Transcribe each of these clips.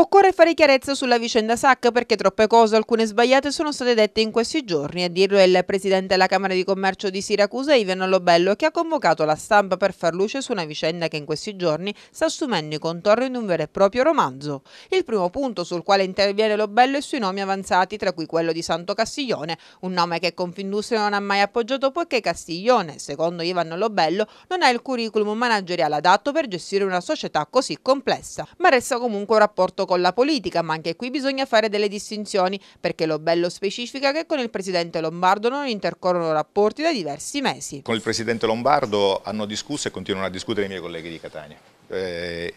Occorre fare chiarezza sulla vicenda SAC perché troppe cose, alcune sbagliate, sono state dette in questi giorni. A dirlo è il presidente della Camera di Commercio di Siracusa, Ivano Lobello, che ha convocato la stampa per far luce su una vicenda che in questi giorni sta assumendo i contorni di un vero e proprio romanzo. Il primo punto sul quale interviene Lobello è sui nomi avanzati, tra cui quello di Santo Castiglione, un nome che Confindustria non ha mai appoggiato poiché Castiglione, secondo Ivano Lobello, non ha il curriculum manageriale adatto per gestire una società così complessa, ma resta comunque un rapporto con la politica, ma anche qui bisogna fare delle distinzioni perché lo bello specifica che con il presidente Lombardo non intercorrono rapporti da diversi mesi. Con il presidente Lombardo hanno discusso e continuano a discutere i miei colleghi di Catania. Eh,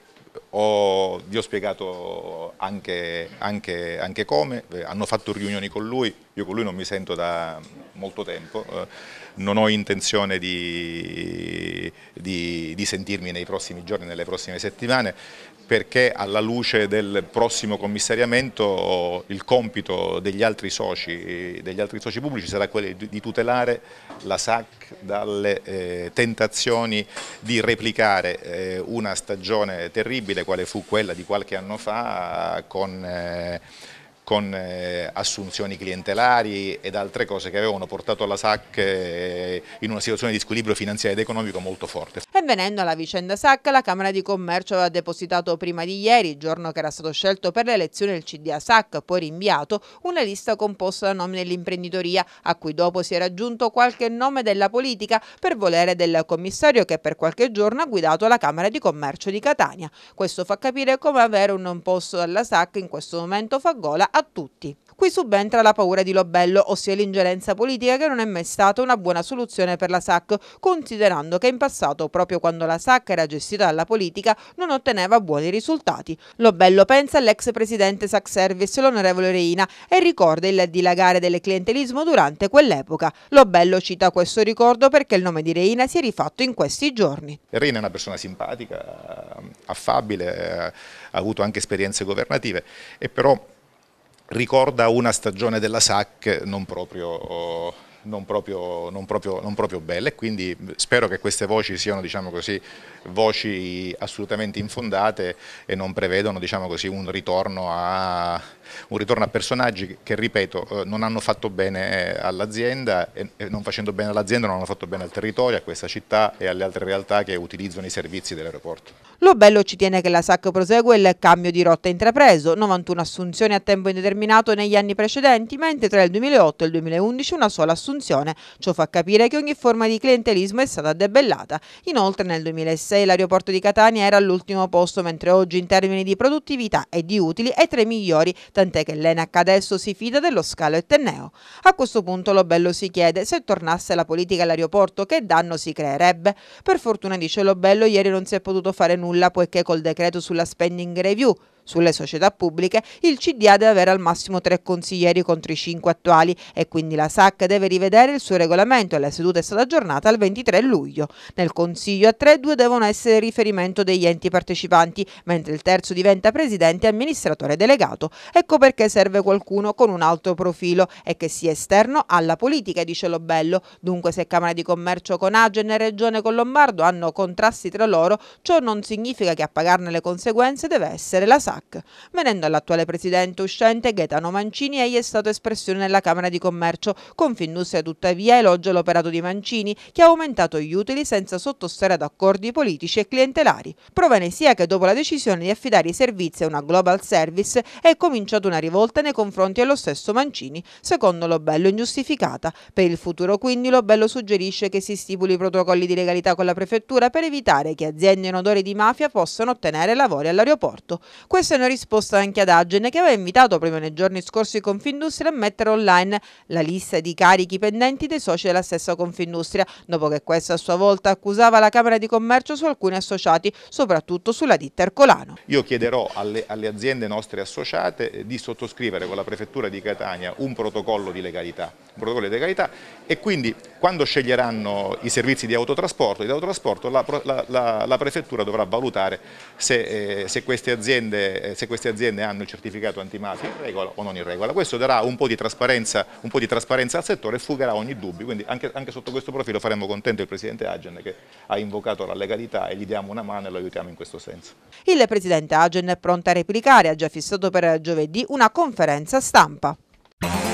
ho, vi ho spiegato anche, anche, anche come, eh, hanno fatto riunioni con lui, io con lui non mi sento da molto tempo, eh, non ho intenzione di, di di sentirmi nei prossimi giorni, nelle prossime settimane, perché alla luce del prossimo commissariamento il compito degli altri soci, degli altri soci pubblici sarà quello di tutelare la SAC dalle eh, tentazioni di replicare eh, una stagione terribile quale fu quella di qualche anno fa con... Eh, con eh, assunzioni clientelari ed altre cose che avevano portato la SAC eh, in una situazione di squilibrio finanziario ed economico molto forte. E venendo alla vicenda SAC, la Camera di Commercio aveva depositato prima di ieri, giorno che era stato scelto per l'elezione del CDA SAC, poi rinviato, una lista composta da nomi dell'imprenditoria, a cui dopo si era aggiunto qualche nome della politica per volere del commissario che per qualche giorno ha guidato la Camera di Commercio di Catania. Questo fa capire come avere un non posto dalla SAC in questo momento fa gola a tutti. Qui subentra la paura di Lobello, ossia l'ingerenza politica che non è mai stata una buona soluzione per la SAC, considerando che in passato proprio esempio quando la SAC era gestita dalla politica, non otteneva buoni risultati. Lo bello pensa l'ex presidente SAC Service, l'onorevole Reina, e ricorda il dilagare del clientelismo durante quell'epoca. Lo bello cita questo ricordo perché il nome di Reina si è rifatto in questi giorni. Reina è una persona simpatica, affabile, ha avuto anche esperienze governative e però ricorda una stagione della SAC non proprio non proprio, non, proprio, non proprio, belle, quindi spero che queste voci siano diciamo così, voci assolutamente infondate e non prevedano diciamo così, un, ritorno a, un, ritorno a, personaggi che, ripeto, eh, non hanno fatto bene eh, all'azienda e non facendo bene all'azienda non hanno fatto bene al territorio, a questa città e alle altre realtà che utilizzano i servizi dell'aeroporto. Lo bello ci tiene che la SAC prosegue il cambio di rotta intrapreso, 91 assunzioni a tempo indeterminato negli anni precedenti, mentre tra il 2008 e il 2011 una sola assunzione assunzione. Ciò fa capire che ogni forma di clientelismo è stata debellata. Inoltre nel 2006 l'aeroporto di Catania era all'ultimo posto, mentre oggi in termini di produttività e di utili è tra i migliori, tant'è che l'ENAC adesso si fida dello scalo e A questo punto Lobello si chiede se tornasse la politica all'aeroporto che danno si creerebbe. Per fortuna dice Lobello ieri non si è potuto fare nulla poiché col decreto sulla spending review sulle società pubbliche il CDA deve avere al massimo tre consiglieri contro i cinque attuali e quindi la SAC deve rivedere il suo regolamento e la seduta è stata aggiornata al 23 luglio. Nel consiglio a tre due devono essere riferimento degli enti partecipanti, mentre il terzo diventa presidente e amministratore delegato. Ecco perché serve qualcuno con un alto profilo e che sia esterno alla politica, dice Lobello. Dunque se Camera di Commercio con Agen e Regione con Lombardo hanno contrasti tra loro, ciò non significa che a pagarne le conseguenze deve essere la SAC TAC. Venendo all'attuale presidente uscente, Gaetano Mancini, egli è stato espressione nella Camera di Commercio. Confindustria tuttavia elogia l'operato di Mancini, che ha aumentato gli utili senza sottostare ad accordi politici e clientelari. Provene sia che dopo la decisione di affidare i servizi a una global service è cominciata una rivolta nei confronti dello stesso Mancini, secondo Lobello ingiustificata. Per il futuro quindi Lobello suggerisce che si stipuli protocolli di legalità con la prefettura per evitare che aziende in odore di mafia possano ottenere lavori all'aeroporto. Questo questa è una risposta anche ad Agene che aveva invitato proprio nei giorni scorsi Confindustria a mettere online la lista di carichi pendenti dei soci della stessa Confindustria, dopo che questa a sua volta accusava la Camera di Commercio su alcuni associati, soprattutto sulla ditta Ercolano. Io chiederò alle, alle aziende nostre associate eh, di sottoscrivere con la Prefettura di Catania un protocollo di legalità, un protocollo di legalità e quindi quando sceglieranno i servizi di autotrasporto, di autotrasporto la, la, la, la Prefettura dovrà valutare se, eh, se queste aziende eh, se queste aziende hanno il certificato antimafia in regola o non in regola. Questo darà un po' di trasparenza, po di trasparenza al settore e fugherà ogni dubbio, quindi anche, anche, sotto questo profilo faremo contento il Presidente Agen che ha invocato la legalità e gli diamo una mano e lo aiutiamo in questo senso. Il Presidente Agen è pronto a replicare, ha già fissato per giovedì una conferenza stampa.